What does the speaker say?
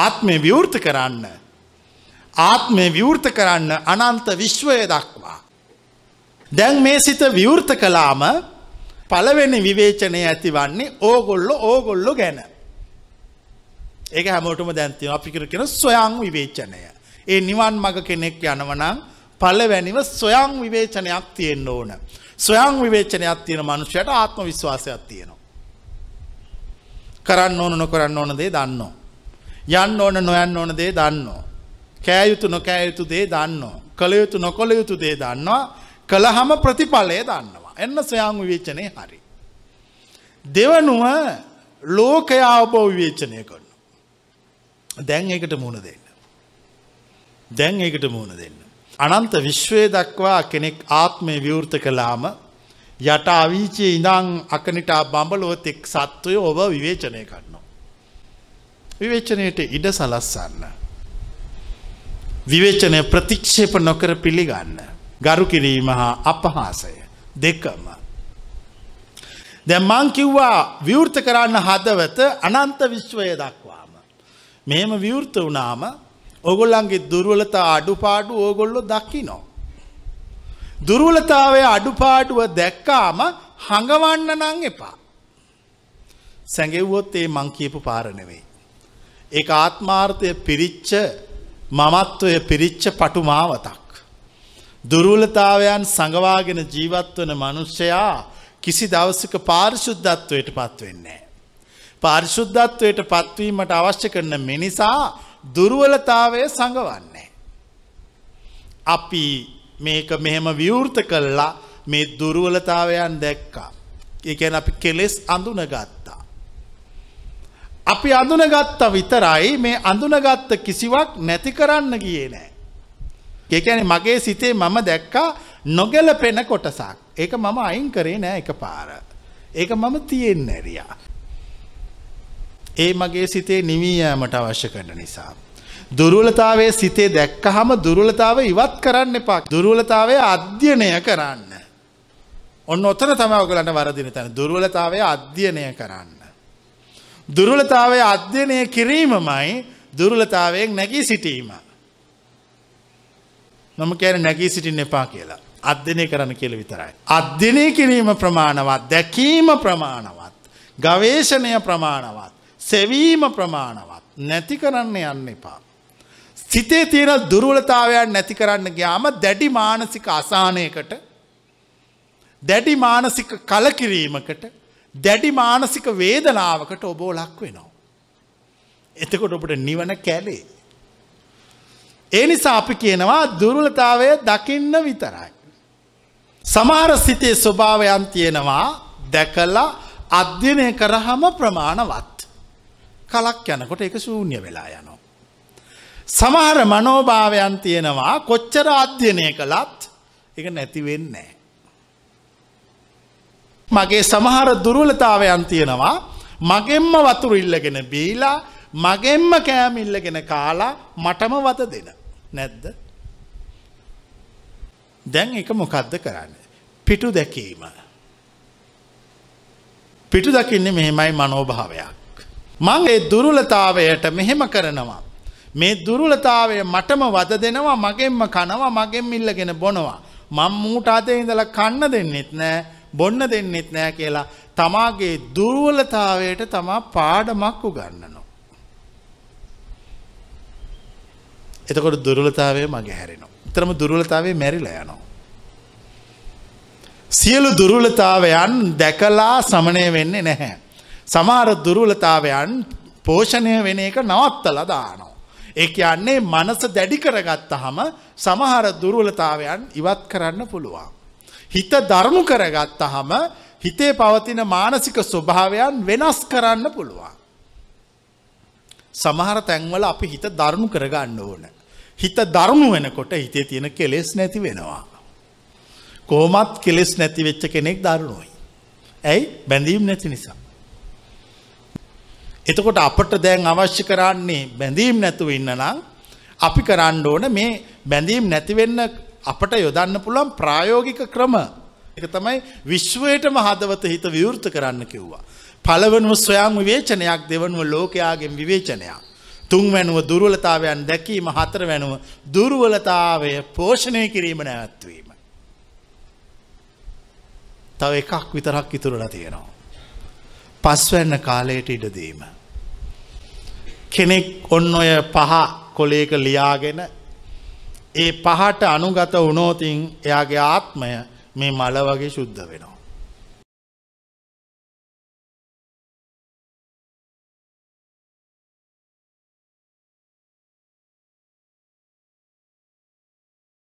ආත්මය විවෘත කරන්න. ආත්මය විවෘත කරන්න අනන්ත විශ්වය දක්වා. දැන් මේ සිත විවෘත කලාම පළවෙනි විවේචනය ඇතිවන්නේ ඕගොල්ලො ඕගොල්ලො ගැන. ඒ හැමෝටම දැන්තිව අපිකර කෙන සොයං විවේචනය. ඒ නිවන් මග කෙනෙක් යනවනං පලවැනිව සොයං විවේචනයක් තියෙන්න්න ඕන. සොයං විවේචනයක් තියෙන මනුෂයට ආත්ම විශ්වාසයක් තියෙනවා. කරන්න ඕන නොකරන්න ඕන දේ දන්නවා. යන්න ඕන නොයන්න ඕන දේ දන්නවා. කෑයුතු නොකෑයුතු දේ දන්නවා. කළයුතු නොකොළ යුතු දේ දන්නවා කළ හම ප්‍රතිඵලය දන්නවා. එන්න සොයාං විවේචනය හරි. දෙවනුව ලෝකය අවබෝ විවේචනය කරන. දැන් එකට මුණ දෙන්න. දැන් එකට මුණ දෙන්න. අනන්ත විශ්වය දක්වා කෙනෙක් ආත්මය විවෘත කලාම යට අවීචයේ ඉඳං අකනිටා බඹලොවතෙක් සත්වය ඔබ විවේචනය කරනවා. විවේචනයට ඉඩ සලස්සන්න. විවේචනය ප්‍රතික්ෂේප නොකර පිළිගන්න. ගරු කිරීම හා අපහාසය දෙකම. දැම්මං කිව්වා විවෘත කරන්න හදවත අනන්ත විශ්වය දක්වාම. මෙම විවෘත වනාම ඔගොල්ලන්ගේ දුර්වලතා අඩුපාඩු ඕගොල්ලො දක්කිනෝ. දුර්වලතාවේ අඩුපාඩුව දැක්කාම හඟවන්න නං එපා. සැඟෙව්වොත් ඒ මං කියපු පාරණවෙයි. ඒ ආත්මාර්ථය පිරිච්ච මමත්වය පිරිච්ච පටු මාවතක්. දුරුලතාවයන් සඟවාගෙන ජීවත්වන මනුෂ්‍යයා කිසි දවසක පාරිශුද්ධත්වයට පත්වෙන්නේ. පාරිශුද්ධත්වයට පත්වීමට අවශ්‍ය කරන මිනිසා දුරුවලතාවය සඟවන්නේ. අපි මේක මෙහෙම විවෘත කල්ලා මේ දුරුවලතාවයන් දැක්කා. එකැන අපි කෙලෙස් අඳුනගත්තා. අපි අඳුනගත්ත විතරයි මේ අඳුනගත්ත කිසිවක් නැති කරන්න ගියේ නෑ. ඒකැන මගේ සිතේ මම දැක්කා නොගැලපෙන කොටසක්. ඒක මම අයින් කරේ නෑ එක පාර. ඒක මම තියෙන් නැරියා. ඒ මගේ සිතේ නිවීයෑමට අවශ්‍ය කරන නිසා. දුරුලතාවේ සිතේ දැක්කහම දුරුලතාව ඉවත් කරන්න එපා. දුරුලතාවේ අධ්‍යනය කරන්න. ඔන්න ඔතන තම ඔගලන්න වරදින තැන දුරුවලතාවය අධ්‍යනය කරන්න. දුර්වලතාවය අධ්‍යනය කිරීමමයි දුර්ලතාවයෙන් නැගී සිටීම. නොම කෑන නැගී සිටින් එපා කියලා. අධ්‍යනය කරන කියල විතරයි. අධ්‍යනය කිරීම ප්‍රමාණවත් දැකීම ප්‍රමාණවත්. ගවේශණය ප්‍රමාණවත්. සෙවීම ප්‍රමාණවත්. නැති කරන්න යන්න එපා. සිතේ තියෙන දුර්වලතාවයන් නැති කරන්න ගයාම දැඩි මානසික අසානයකට දැඩි මානසික කලකිරීමකට දැඩි මානසික වේදනාවකට ඔබෝ ලක් වෙනවා. එතකොට ඔබට නිවන කැලේ. ඒ නිසා අපි කියනවා දුර්ලතාවය දකින්න විතරයි. සමහර සිතේ ස්වභාවයන් තියෙනවා දැකලා අධ්‍යනය කරහම ප්‍රමාණවත්. කලක් යනකොට එක ශූන්‍ය වෙලා යනවා. සමහර මනෝභාවයන් තියෙනවා කොච්චර අධ්‍යනය කළත් එක නැතිවෙන්නේ. මගේ සමහර දුරුවලතාවයන් තියෙනවා මගෙන්ම වතුරු ඉල්ලගෙන බීලා මගෙන්ම කෑම ඉල්ලගෙන කාලා මටම වත දෙන නැද්ද දැන් එක මොකක්ද කරන්න පිටු දැකීම පිටු දකින්නේ මෙහෙමයි මනෝභාවයක් මං ඒ දුරුලතාවයට මෙහෙම කරනවා මේ දුරුලතාවය මටම වද දෙනවා මගෙන්ම කනවා මගෙන් ඉල්ලගෙන බොනවා මං මූට අතේ ඉඳලා කන්න දෙන්නෙත් නෑ බොන්න දෙන්නෙත් නෑ කියලා තමාගේ දුර්වලතාවයට තමා පාඩමක් උගන්නනවා. එතකොට දුරලතාවය මගේ හැරෙනවා. තරම දුරලතාවේ මැරිලා යනවා. සියලු දුරලතාවයන් දැකලා සමනය වෙන්නේ නැහැ. සමහර දුරලතාවයන් පෝෂණය වෙන එක නවත්තල දානවා. එක යන්නේ මනස දැඩි කරගත්ත හම සමහර දුරලතාවයන් ඉවත් කරන්න පුළුවන්. හිත ධර්මු කරගත්තහම හිතේ පවතින මානසික ස්වභාවයන් වෙනස් කරන්න පුළුවන්. සමහර තැන්වල අපි හිත ධර්මු කරගන්න ඕන. හිත ධර්මු වෙනකොට හිතේ තියෙන කෙලෙස් නැති වෙනවා. කෝමත් කෙලෙස් නැති වෙච්ච කෙනෙක් දරුණුවයි. ඇයි බැඳීම් නැති නිසා. එතකොට අපට දැන් අවශ්‍ය කරන්නේ බැඳීම් නැතුව ඉන්න නම් අපි කරන්න ඕන මේ බැඳීම් නැතිවෙන්න අපට යොදන්න පුළුවන් ප්‍රායෝගික ක්‍රම එක තමයි විශ්වයටම හදවත හිත විවෘත කරන්න කිව්වා. පළවනුව ස්වයං විවේචනයක් දෙවනුව ලෝකයාගෙන් විවේචනයක්. තුන් වැනුව දුර්වලතාවයන් දැකීම හතර වැනුව දුර්වලතාවය පෝෂණය කිරීම නැවත්වීම. තව එකක් විතරක් ඉතුරලා තියෙනවා. පස්වැන්න කාලයට ඉඩදීම. කෙනෙක් ඔන්න ඔය පහ කොලේක ලියාගෙන ඒ පහට අනුගත වුණෝතින් එයාගේ ආත්මය මේ මල වගේ ශුද්ධ වෙනවා.